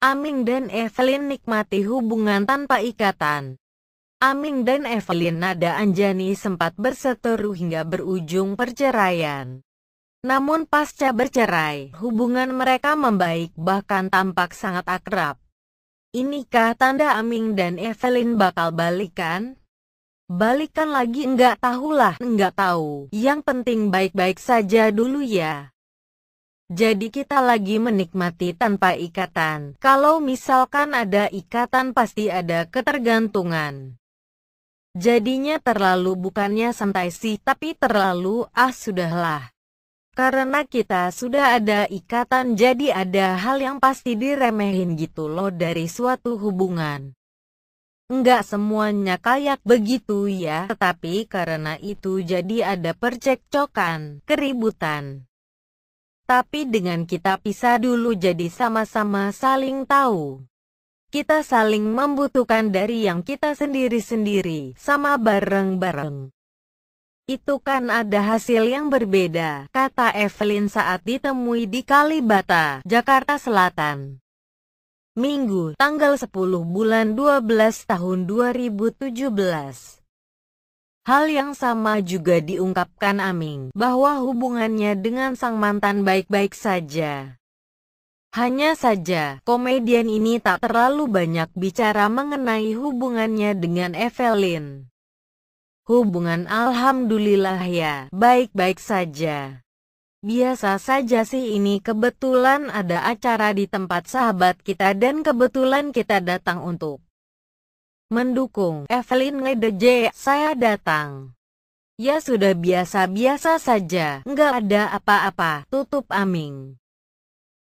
Aming dan Evelyn nikmati hubungan tanpa ikatan. Aming dan Evelyn Nada Anjani sempat berseteru hingga berujung perceraian. Namun pasca bercerai, hubungan mereka membaik bahkan tampak sangat akrab. Inikah tanda Aming dan Evelyn bakal balikan? Balikan lagi enggak tahulah, enggak tahu. Yang penting baik-baik saja dulu ya. Jadi kita lagi menikmati tanpa ikatan. Kalau misalkan ada ikatan pasti ada ketergantungan. Jadinya terlalu bukannya santai sih tapi terlalu ah sudahlah. Karena kita sudah ada ikatan jadi ada hal yang pasti diremehin gitu loh dari suatu hubungan. Enggak semuanya kayak begitu ya, tetapi karena itu jadi ada percekcokan, keributan. Tapi dengan kita pisah dulu jadi sama-sama saling tahu. Kita saling membutuhkan dari yang kita sendiri-sendiri, sama bareng-bareng. Itu kan ada hasil yang berbeda, kata Evelyn saat ditemui di Kalibata, Jakarta Selatan. Minggu, tanggal 10 bulan 12 tahun 2017. Hal yang sama juga diungkapkan Aming, bahwa hubungannya dengan sang mantan baik-baik saja. Hanya saja, komedian ini tak terlalu banyak bicara mengenai hubungannya dengan Evelyn. Hubungan Alhamdulillah ya, baik-baik saja. Biasa saja sih ini kebetulan ada acara di tempat sahabat kita dan kebetulan kita datang untuk mendukung Evelyn Ngedeje, saya datang. Ya sudah biasa-biasa saja, nggak ada apa-apa, tutup Aming.